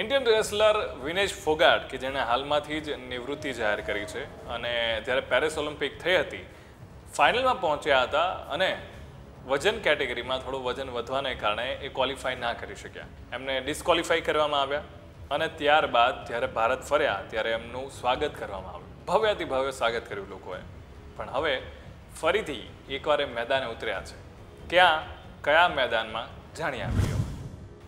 Indian wrestler Vinesh Phogat કે જેણે હાલમાંથી જ નિવૃત્તિ જાહેર કરી છે અને જ્યારે પેરિસ ઓલિમ્પિક થઈ હતી ફાઇનલમાં પહોંચ્યા હતા અને વજન કેટેગરીમાં થોડું વજન વધવાને કારણે એ ક્વોલિફાય ના કરી શક્યા એમને ડિસ્કવોલિફાય કરવામાં આવ્યા અને ત્યારબાદ જ્યારે ભારત ફર્યા ત્યારે એમનું સ્વાગત કરવામાં આવ્યું ભવ્યાથી ભવ્ય સ્વાગત કર્યું લોકોએ પણ હવે ફરીથી એકવાર એ મેદાને ઉતર્યા છે ક્યાં કયા મેદાનમાં જાણી આપણે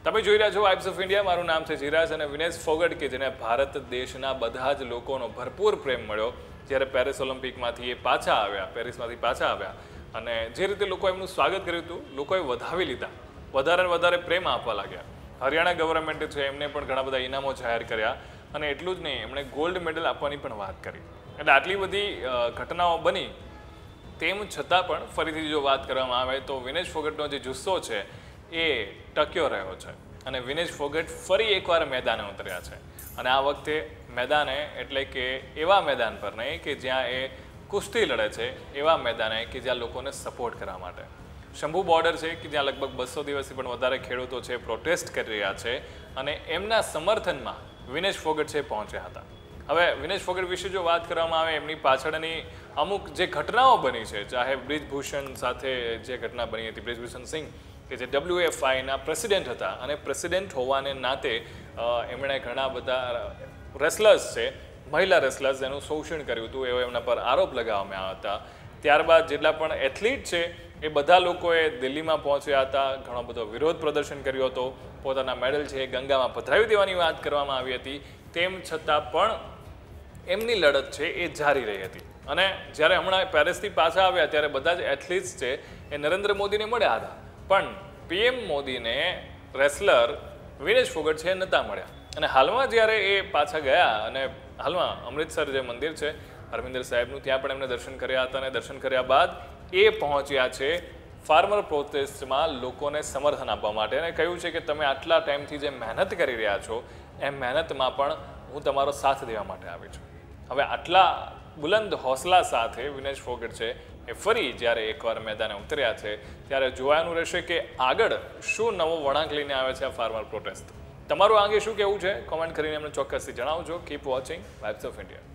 તમે જોઈ રહ્યા છો વાઇબ્સ ઓફ ઇન્ડિયા મારું નામ છે જીરાજ અને વિનેશ ફોગટ કે જેને ભારત દેશના બધા જ લોકોનો ભરપૂર પ્રેમ મળ્યો જ્યારે પેરિસ ઓલિમ્પિકમાંથી એ પાછા આવ્યા પેરિસમાંથી પાછા આવ્યા અને જે રીતે લોકોએ એમનું સ્વાગત કર્યું હતું લોકોએ વધાવી લીધા વધારે વધારે પ્રેમ આપવા લાગ્યા હરિયાણા ગવર્મેન્ટે છે એમને પણ ઘણા બધા ઇનામો જાહેર કર્યા અને એટલું જ નહીં એમણે ગોલ્ડ મેડલ આપવાની પણ વાત કરી એટલે આટલી બધી ઘટનાઓ બની તેમ છતાં પણ ફરીથી જો વાત કરવામાં આવે તો વિનેશ ફોગટનો જે જુસ્સો છે એ ટક્યો રહ્યો છે અને વિનેશ ફોગટ ફરી એકવાર મેદાને ઉતર્યા છે અને આ વખતે મેદાને એટલે કે એવા મેદાન પર નહીં કે જ્યાં એ કુસ્તી લડે છે એવા મેદાને કે જ્યાં લોકોને સપોર્ટ કરવા માટે શંભુ બોર્ડર છે કે જ્યાં લગભગ બસો દિવસથી પણ વધારે ખેડૂતો છે પ્રોટેસ્ટ કરી રહ્યા છે અને એમના સમર્થનમાં વિનેશ ફોગટ છે પહોંચ્યા હતા હવે વિનેશ ફોગટ વિશે જો વાત કરવામાં આવે એમની પાછળની અમુક જે ઘટનાઓ બની છે ચાહે બ્રિજભૂષણ સાથે જે ઘટના બની હતી બ્રિજભૂષણ સિંહ કે જે ડબલ્યુએફઆઈના પ્રેસિડેન્ટ હતા અને પ્રેસિડેન્ટ હોવાને નાતે એમણે ઘણા બધા રેસલર્સ છે મહિલા રેસલર્સ એનું શોષણ કર્યું હતું એવો એમના પર આરોપ લગાવવામાં આવ્યા હતા ત્યારબાદ જેટલા પણ એથ્લીટ છે એ બધા લોકોએ દિલ્હીમાં પહોંચ્યા હતા ઘણો બધો વિરોધ પ્રદર્શન કર્યો હતો પોતાના મેડલ છે એ ગંગામાં પધરાવી દેવાની વાત કરવામાં આવી હતી તેમ છતાં પણ એમની લડત છે એ જારી રહી હતી અને જ્યારે હમણાં પેરિસથી પાછા આવ્યા ત્યારે બધા જ એથ્લીટ્સ છે એ નરેન્દ્ર મોદીને મળ્યા હતા પણ પીએમ મોદીને રેસલર વિનેશ ફોગટ છે નહોતા મળ્યા અને હાલમાં જ્યારે એ પાછા ગયા અને હાલમાં અમૃતસર જે મંદિર છે હરમિંદર સાહેબનું ત્યાં પણ એમને દર્શન કર્યા હતા અને દર્શન કર્યા બાદ એ પહોંચ્યા છે ફાર્મર પ્રોટેસ્ટમાં લોકોને સમર્થન આપવા માટે અને કહ્યું છે કે તમે આટલા ટાઈમથી જે મહેનત કરી રહ્યા છો એ મહેનતમાં પણ હું તમારો સાથ દેવા માટે આવી છું હવે આટલા બુલંદ હોસલા સાથે વિનેશ ફોગટ છે એ ફરી જ્યારે એકવાર મેદાને ઉતર્યા છે ત્યારે જોવાનું રહેશે કે આગળ શું નવો વળાંક લઈને આવે છે આ ફાર્મર પ્રોટેસ્ટ તમારું આંગે શું કેવું છે કોમેન્ટ કરીને અમને ચોક્કસથી જણાવજો keep watching vibes of India